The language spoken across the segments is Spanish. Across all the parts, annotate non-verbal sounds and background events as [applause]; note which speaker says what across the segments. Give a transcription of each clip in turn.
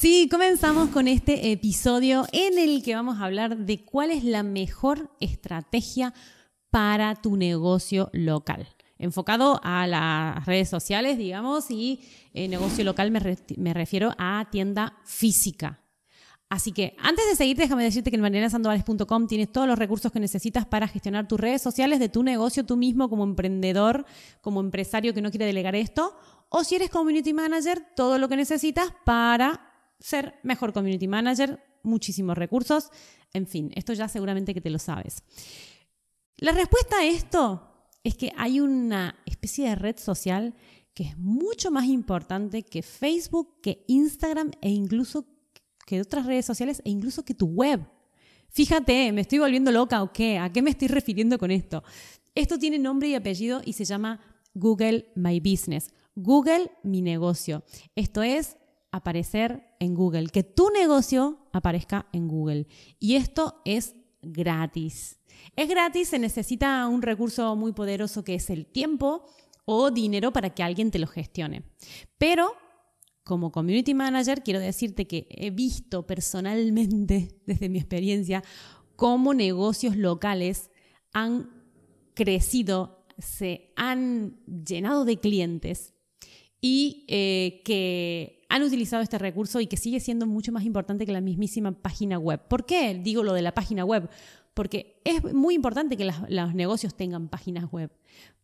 Speaker 1: Sí, comenzamos con este episodio en el que vamos a hablar de cuál es la mejor estrategia para tu negocio local. Enfocado a las redes sociales, digamos, y eh, negocio local me, refiero a tienda física, Así que antes de seguir, déjame decirte que en marianasandovales.com tienes todos los recursos que necesitas para gestionar tus redes sociales de tu negocio tú mismo como emprendedor, como empresario que no quiere delegar esto, o si eres community manager, todo lo que necesitas para ser mejor community manager, muchísimos recursos, en fin, esto ya seguramente que te lo sabes. La respuesta a esto es que hay una especie de red social que es mucho más importante que Facebook, que Instagram e incluso que otras redes sociales e incluso que tu web. Fíjate, ¿me estoy volviendo loca o qué? ¿A qué me estoy refiriendo con esto? Esto tiene nombre y apellido y se llama Google My Business. Google Mi Negocio. Esto es aparecer en Google, que tu negocio aparezca en Google. Y esto es gratis. Es gratis, se necesita un recurso muy poderoso que es el tiempo o dinero para que alguien te lo gestione. Pero como community manager quiero decirte que he visto personalmente, [laughs] desde mi experiencia, cómo negocios locales han crecido, se han llenado de clientes y eh, que han utilizado este recurso y que sigue siendo mucho más importante que la mismísima página web. ¿Por qué digo lo de la página web? Porque es muy importante que los negocios tengan páginas web,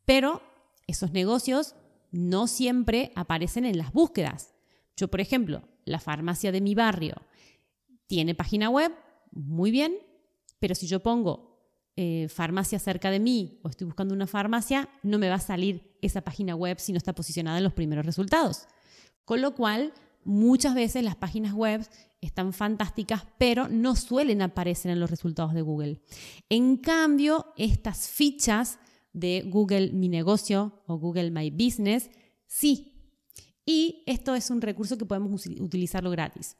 Speaker 1: pero esos negocios no siempre aparecen en las búsquedas. Yo, por ejemplo, la farmacia de mi barrio tiene página web, muy bien, pero si yo pongo eh, farmacia cerca de mí o estoy buscando una farmacia, no me va a salir esa página web si no está posicionada en los primeros resultados. Con lo cual, muchas veces las páginas web están fantásticas, pero no suelen aparecer en los resultados de Google. En cambio, estas fichas de Google Mi Negocio o Google My Business, sí. Y esto es un recurso que podemos utilizarlo gratis.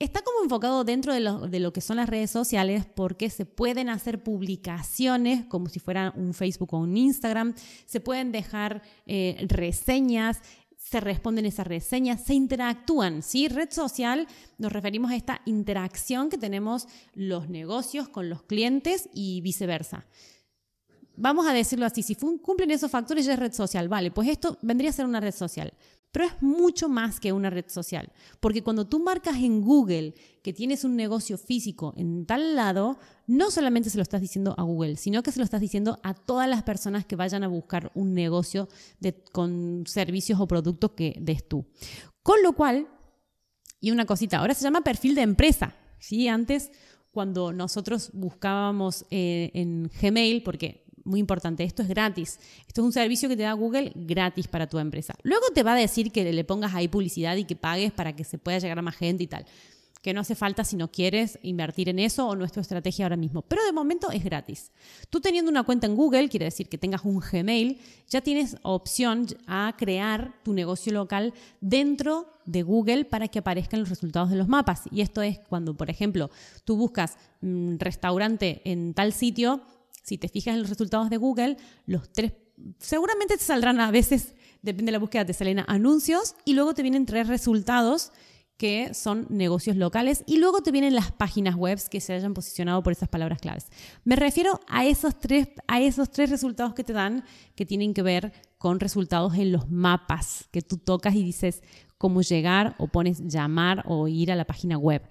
Speaker 1: Está como enfocado dentro de lo, de que son las redes sociales porque se pueden hacer publicaciones como si fuera un Facebook o un Instagram, se pueden dejar eh, reseñas, se responden esas reseñas, se interactúan, Red social nos referimos a esta interacción que tenemos los negocios con los clientes y viceversa. Vamos a decirlo así, si cumplen esos factores ya es red social, vale, pues esto vendría a ser una red social. Pero es mucho más que una red social, porque cuando tú marcas en Google que tienes un negocio físico en tal lado, no solamente se lo estás diciendo a Google, sino que se lo estás diciendo a todas las personas que vayan a buscar un negocio con servicios o productos que des tú. Con lo cual, y una cosita, ahora se llama perfil de empresa. ¿sí? Antes, cuando nosotros buscábamos eh, en Gmail, porque muy importante, esto es gratis. Esto es un servicio que te da Google gratis para tu empresa. Luego te va a decir que le pongas ahí publicidad y que pagues para que se pueda llegar a más gente y tal. Que no hace falta si no quieres invertir en eso o nuestra estrategia ahora mismo. Pero de momento es gratis. Tú teniendo una cuenta en Google, quiere decir que tengas un Gmail, ya tienes opción a crear tu negocio local dentro de Google para que aparezcan los resultados de los mapas. Y esto es cuando, por ejemplo, tú buscas mm, restaurante en tal sitio si te fijas en los resultados de Google, los tres seguramente te saldrán a veces, depende de la búsqueda, te salen anuncios y luego te vienen tres resultados que son negocios locales y luego te vienen las páginas web que se hayan posicionado por esas palabras claves. Me refiero a esos tres, a esos tres resultados que te dan que tienen que ver con resultados en los mapas que tú tocas y dices cómo llegar o pones llamar o ir a la página web.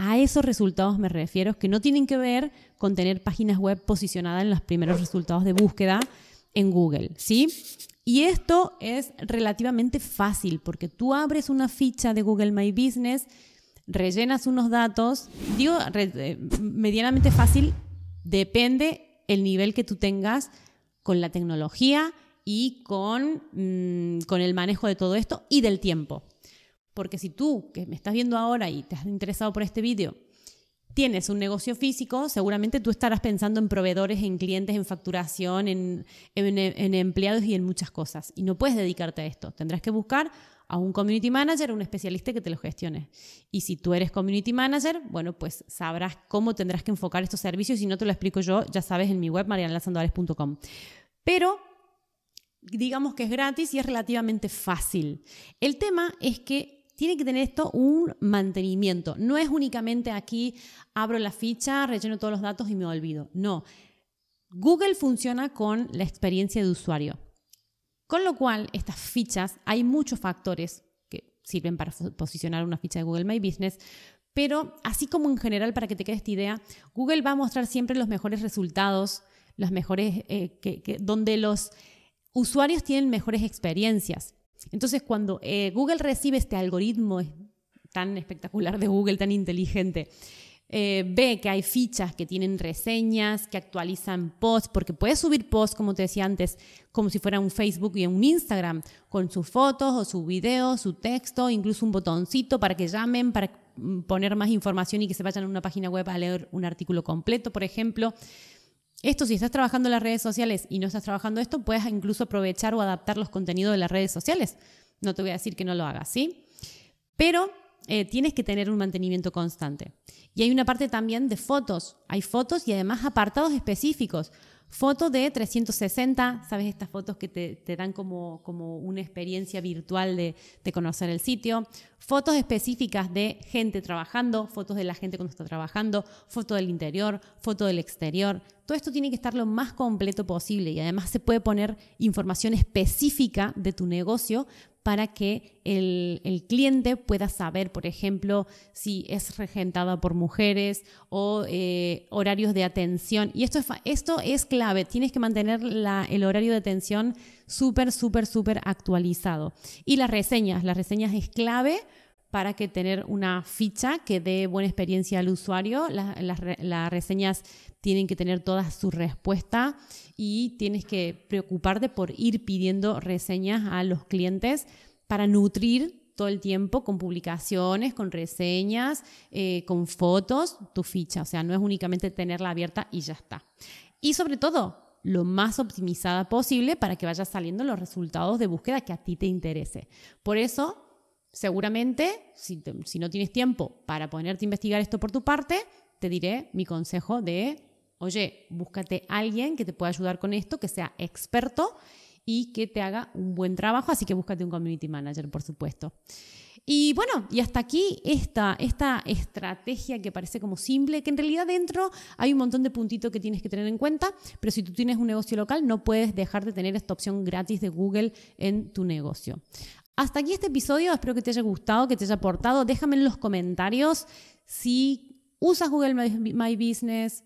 Speaker 1: A esos resultados me refiero, que no tienen que ver con tener páginas web posicionadas en los primeros resultados de búsqueda en Google, ¿sí? Y esto es relativamente fácil porque tú abres una ficha de Google My Business, rellenas unos datos, digo eh, medianamente fácil, depende el nivel que tú tengas con la tecnología y con, mm, con el manejo de todo esto y del tiempo. Porque si tú, que me estás viendo ahora y te has interesado por este vídeo, tienes un negocio físico, seguramente tú estarás pensando en proveedores, en clientes, en facturación, en, empleados y en muchas cosas. Y no puedes dedicarte a esto. Tendrás que buscar a un community manager, un especialista que te lo gestione. Y si tú eres community manager, bueno, pues sabrás cómo tendrás que enfocar estos servicios. Si no te lo explico yo, ya sabes, en mi web marianlazandales.com. Pero digamos que es gratis y es relativamente fácil. El tema es que tiene que tener esto un mantenimiento. No es únicamente aquí abro la ficha, relleno todos los datos y me olvido. No. Google funciona con la experiencia de usuario. Con lo cual, estas fichas, hay muchos factores que sirven para posicionar una ficha de Google My Business, pero así como en general, para que te quede esta idea, Google va a mostrar siempre los mejores resultados, los mejores, eh, donde los usuarios tienen mejores experiencias. Entonces, cuando eh, Google recibe este algoritmo tan espectacular de Google, tan inteligente, eh, ve que hay fichas que tienen reseñas, que actualizan posts, porque puedes subir posts, como te decía antes, como si fuera un Facebook y un Instagram, con sus fotos o su video, su texto, incluso un botoncito para que llamen, para mm, poner más información y que se vayan a una página web a leer un artículo completo, por ejemplo. Esto, si estás trabajando en las redes sociales y no estás trabajando esto, puedes incluso aprovechar o adaptar los contenidos de las redes sociales. No te voy a decir que no lo hagas, ¿sí? Pero eh, tienes que tener un mantenimiento constante. Y hay una parte también de fotos. Hay fotos y además apartados específicos. Foto de 360, ¿sabes? Estas fotos que te, dan como, como, una experiencia virtual de, de, conocer el sitio. Fotos específicas de gente trabajando, fotos de la gente cuando está trabajando, foto del interior, foto del exterior. Todo esto tiene que estar lo más completo posible y además se puede poner información específica de tu negocio para que el, cliente pueda saber, por ejemplo, si es regentada por mujeres o eh, horarios de atención. Y esto es, clave, tienes que mantener el horario de atención súper, súper, súper actualizado. Y las reseñas, las reseñas es clave para que tener una ficha que dé buena experiencia al usuario. Las, reseñas tienen que tener toda su respuesta y tienes que preocuparte por ir pidiendo reseñas a los clientes para nutrir todo el tiempo con publicaciones, con reseñas, eh, con fotos, tu ficha. O sea, no es únicamente tenerla abierta y ya está. Y sobre todo, lo más optimizada posible para que vayas saliendo los resultados de búsqueda que a ti te interese. Por eso Seguramente, si, no tienes tiempo para ponerte a investigar esto por tu parte, te diré mi consejo de, oye, búscate a alguien que te pueda ayudar con esto, que sea experto y que te haga un buen trabajo, así que búscate un community manager, por supuesto. Y bueno, y hasta aquí esta, esta estrategia que parece como simple, que en realidad dentro hay un montón de puntitos que tienes que tener en cuenta, pero si tú tienes un negocio local no puedes dejar de tener esta opción gratis de Google en tu negocio. Hasta aquí este episodio, espero que te haya gustado, que te haya aportado. Déjame en los comentarios si usas Google My, Business,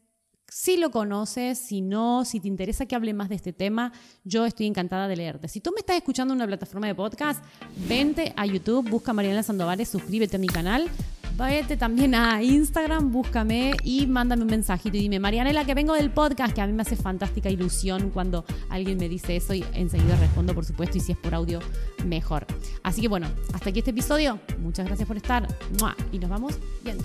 Speaker 1: si lo conoces, si no, si te interesa que hable más de este tema, yo estoy encantada de leerte. Si tú me estás escuchando en una plataforma de podcast, vente a YouTube, busca Mariana Sandoval, suscríbete a mi canal, váyate también a Instagram, búscame y mándame un mensajito y dime, Marianela, que vengo del podcast, que a mí me hace fantástica ilusión cuando alguien me dice eso y enseguida respondo, por supuesto, y si es por audio, mejor. Así que bueno, hasta aquí este episodio. Muchas gracias por estar y nos vamos viendo.